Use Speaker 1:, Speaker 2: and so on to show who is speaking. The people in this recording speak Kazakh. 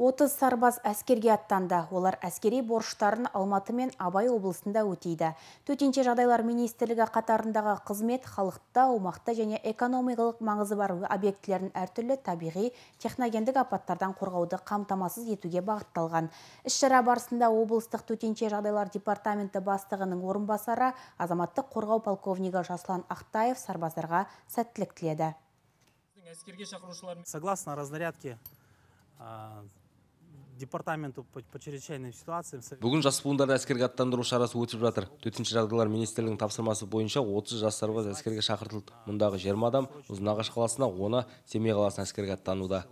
Speaker 1: 30 сарбаз әскерге аттанды. Олар әскери борыштарын Алматы мен Абай облысында өтейді. Төтенше жағдайлар министрлігі қатарындағы қызмет халықта, аумақта және экономикалық маңызы бар объектілерін әртүрлі табиғи техногендік апаттардан қорғауды қамтамасыз етуге бағытталған. Іс-шара барысында облыстық төтенше жағдайлар департаменті бастығының орынбасары азаматтық қорғау полковнигі Жаслан Ақтаев сарбаздарға сәттілік тіледі.
Speaker 2: Согласно разнарядке департаменту по, чрезвычайным ситуациям
Speaker 3: бүгін жас буындарды әскерге аттандыру шарасы өтіп жатыр төтенше жағдайлар министрлігінің тапсырмасы бойынша 30 жас әскерге шақыртылды мұндағы 20 адам ұзынағаш қаласына оны семей қаласына әскерге аттануда